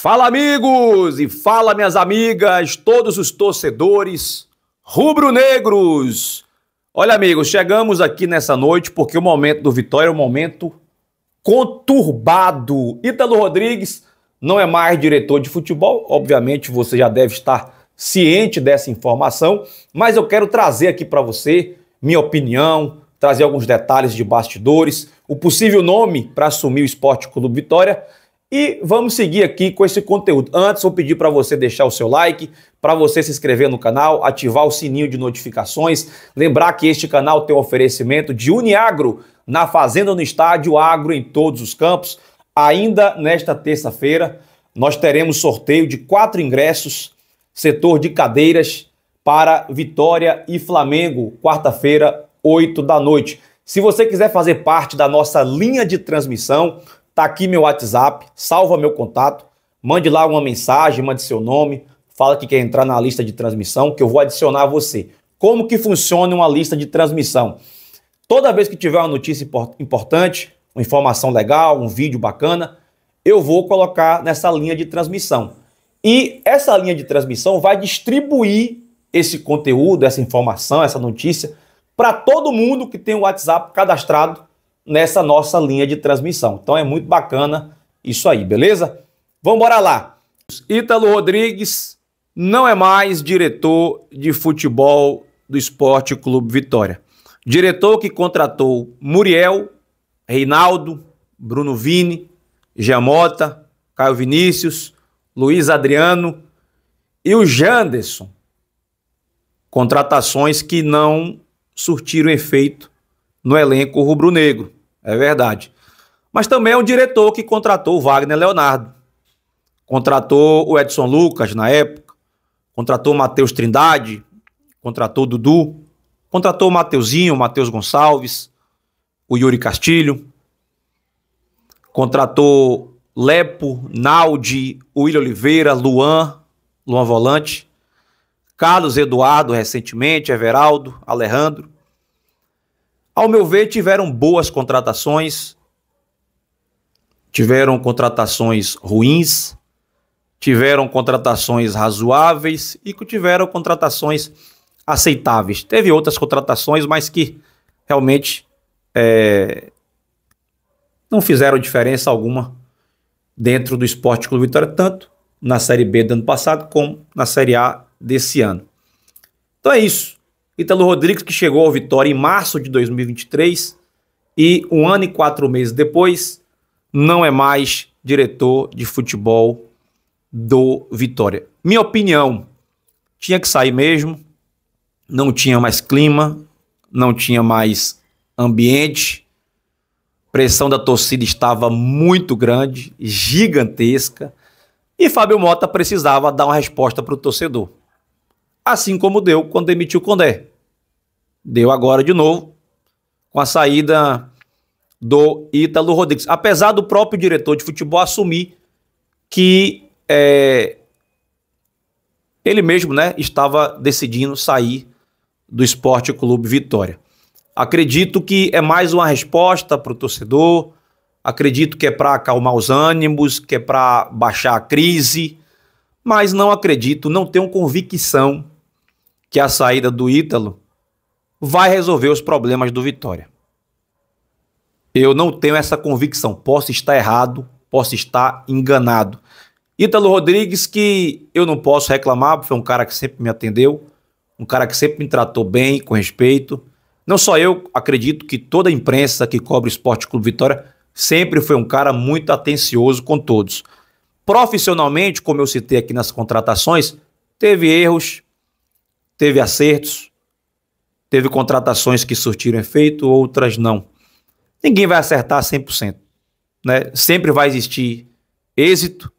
Fala, amigos e fala, minhas amigas, todos os torcedores rubro-negros. Olha, amigos, chegamos aqui nessa noite porque o momento do Vitória é um momento conturbado. Ítalo Rodrigues não é mais diretor de futebol, obviamente você já deve estar ciente dessa informação, mas eu quero trazer aqui para você minha opinião, trazer alguns detalhes de bastidores, o possível nome para assumir o Esporte Clube Vitória e vamos seguir aqui com esse conteúdo. Antes, vou pedir para você deixar o seu like, para você se inscrever no canal, ativar o sininho de notificações. Lembrar que este canal tem um oferecimento de Uniagro na Fazenda no Estádio, agro em todos os campos. Ainda nesta terça-feira, nós teremos sorteio de quatro ingressos, setor de cadeiras, para Vitória e Flamengo, quarta-feira, 8 da noite. Se você quiser fazer parte da nossa linha de transmissão, Tá aqui meu WhatsApp, salva meu contato, mande lá uma mensagem, mande seu nome, fala que quer entrar na lista de transmissão que eu vou adicionar você. Como que funciona uma lista de transmissão? Toda vez que tiver uma notícia importante, uma informação legal, um vídeo bacana, eu vou colocar nessa linha de transmissão. E essa linha de transmissão vai distribuir esse conteúdo, essa informação, essa notícia para todo mundo que tem o WhatsApp cadastrado nessa nossa linha de transmissão. Então é muito bacana isso aí, beleza? Vamos embora lá. Ítalo Rodrigues não é mais diretor de futebol do Esporte Clube Vitória. Diretor que contratou Muriel, Reinaldo, Bruno Vini, Giamota, Caio Vinícius, Luiz Adriano e o Janderson. Contratações que não surtiram efeito no elenco rubro-negro. É verdade. Mas também é um diretor que contratou o Wagner Leonardo. Contratou o Edson Lucas na época. Contratou o Matheus Trindade. Contratou o Dudu. Contratou o Mateuzinho, o Matheus Gonçalves. O Yuri Castilho. Contratou Lepo, Naldi, William Oliveira, Luan, Luan Volante. Carlos Eduardo, recentemente, Everaldo, Alejandro. Ao meu ver, tiveram boas contratações, tiveram contratações ruins, tiveram contratações razoáveis e que tiveram contratações aceitáveis. Teve outras contratações, mas que realmente é, não fizeram diferença alguma dentro do Esporte Clube Vitória, tanto na Série B do ano passado como na Série A desse ano. Então é isso. Ítalo Rodrigues, que chegou ao Vitória em março de 2023 e um ano e quatro meses depois, não é mais diretor de futebol do Vitória. Minha opinião, tinha que sair mesmo, não tinha mais clima, não tinha mais ambiente, pressão da torcida estava muito grande, gigantesca, e Fábio Mota precisava dar uma resposta para o torcedor assim como deu quando demitiu o Condé. Deu agora de novo com a saída do Ítalo Rodrigues. Apesar do próprio diretor de futebol assumir que é, ele mesmo né, estava decidindo sair do Esporte Clube Vitória. Acredito que é mais uma resposta para o torcedor, acredito que é para acalmar os ânimos, que é para baixar a crise, mas não acredito, não tenho convicção que a saída do Ítalo vai resolver os problemas do Vitória. Eu não tenho essa convicção. Posso estar errado, posso estar enganado. Ítalo Rodrigues, que eu não posso reclamar, foi um cara que sempre me atendeu, um cara que sempre me tratou bem, com respeito. Não só eu, acredito que toda a imprensa que cobre o Esporte Clube Vitória sempre foi um cara muito atencioso com todos. Profissionalmente, como eu citei aqui nas contratações, teve erros, teve acertos, Teve contratações que surtiram efeito, outras não. Ninguém vai acertar 100%. Né? Sempre vai existir êxito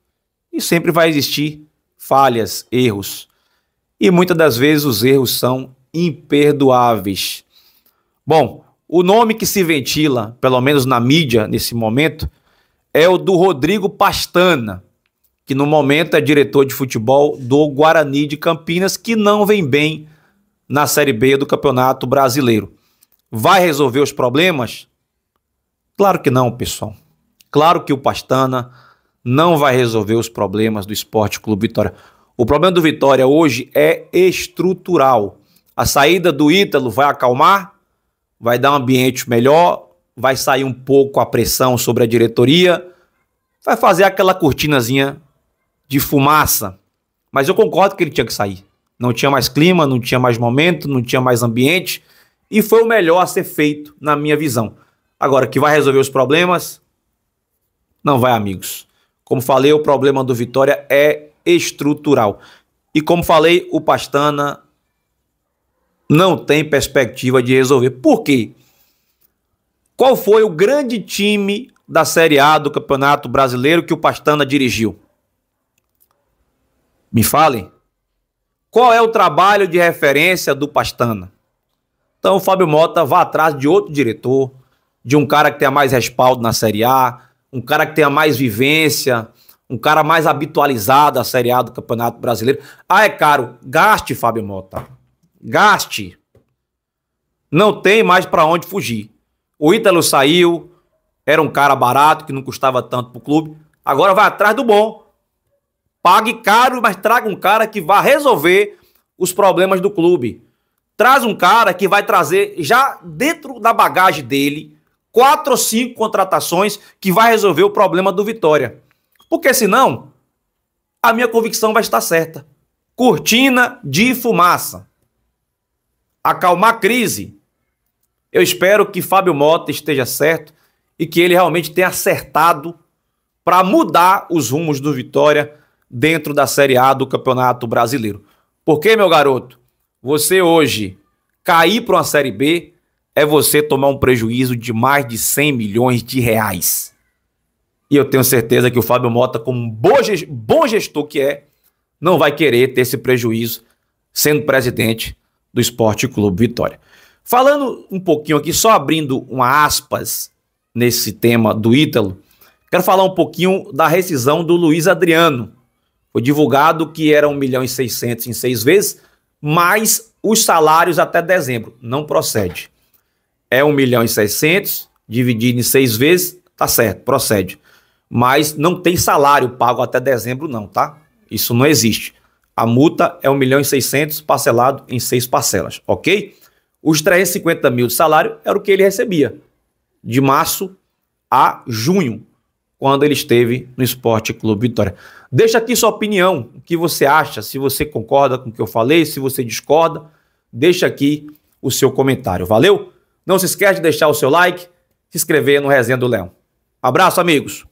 e sempre vai existir falhas, erros. E muitas das vezes os erros são imperdoáveis. Bom, o nome que se ventila, pelo menos na mídia nesse momento, é o do Rodrigo Pastana, que no momento é diretor de futebol do Guarani de Campinas, que não vem bem na Série B do Campeonato Brasileiro. Vai resolver os problemas? Claro que não, pessoal. Claro que o Pastana não vai resolver os problemas do Esporte Clube Vitória. O problema do Vitória hoje é estrutural. A saída do Ítalo vai acalmar, vai dar um ambiente melhor, vai sair um pouco a pressão sobre a diretoria, vai fazer aquela cortinazinha de fumaça. Mas eu concordo que ele tinha que sair. Não tinha mais clima, não tinha mais momento, não tinha mais ambiente. E foi o melhor a ser feito, na minha visão. Agora, que vai resolver os problemas? Não vai, amigos. Como falei, o problema do Vitória é estrutural. E como falei, o Pastana não tem perspectiva de resolver. Por quê? Qual foi o grande time da Série A do Campeonato Brasileiro que o Pastana dirigiu? Me falem. Qual é o trabalho de referência do Pastana? Então o Fábio Mota vá atrás de outro diretor, de um cara que tenha mais respaldo na Série A, um cara que tenha mais vivência, um cara mais habitualizado à Série A do Campeonato Brasileiro. Ah, é caro. Gaste, Fábio Mota. Gaste. Não tem mais para onde fugir. O Ítalo saiu, era um cara barato que não custava tanto pro clube. Agora vai atrás do bom. Pague caro, mas traga um cara que vá resolver os problemas do clube. Traz um cara que vai trazer, já dentro da bagagem dele, quatro ou cinco contratações que vai resolver o problema do Vitória. Porque senão, a minha convicção vai estar certa. Cortina de fumaça. Acalmar a crise. Eu espero que Fábio Mota esteja certo e que ele realmente tenha acertado para mudar os rumos do Vitória dentro da Série A do Campeonato Brasileiro. Porque, meu garoto, você hoje cair para uma Série B é você tomar um prejuízo de mais de 100 milhões de reais. E eu tenho certeza que o Fábio Mota, como um bom gestor que é, não vai querer ter esse prejuízo sendo presidente do Esporte Clube Vitória. Falando um pouquinho aqui, só abrindo uma aspas nesse tema do Ítalo, quero falar um pouquinho da rescisão do Luiz Adriano, foi divulgado que era 1 milhão e 600 em seis vezes, mais os salários até dezembro. Não procede. É 1 milhão e 600 dividido em seis vezes, tá certo, procede. Mas não tem salário pago até dezembro não, tá? Isso não existe. A multa é 1 milhão e 600 parcelado em seis parcelas, ok? Os 350 mil de salário era o que ele recebia de março a junho quando ele esteve no Esporte Clube Vitória. Deixa aqui sua opinião, o que você acha, se você concorda com o que eu falei, se você discorda, deixa aqui o seu comentário. Valeu? Não se esquece de deixar o seu like, se inscrever no Resenha do Leão. Abraço, amigos!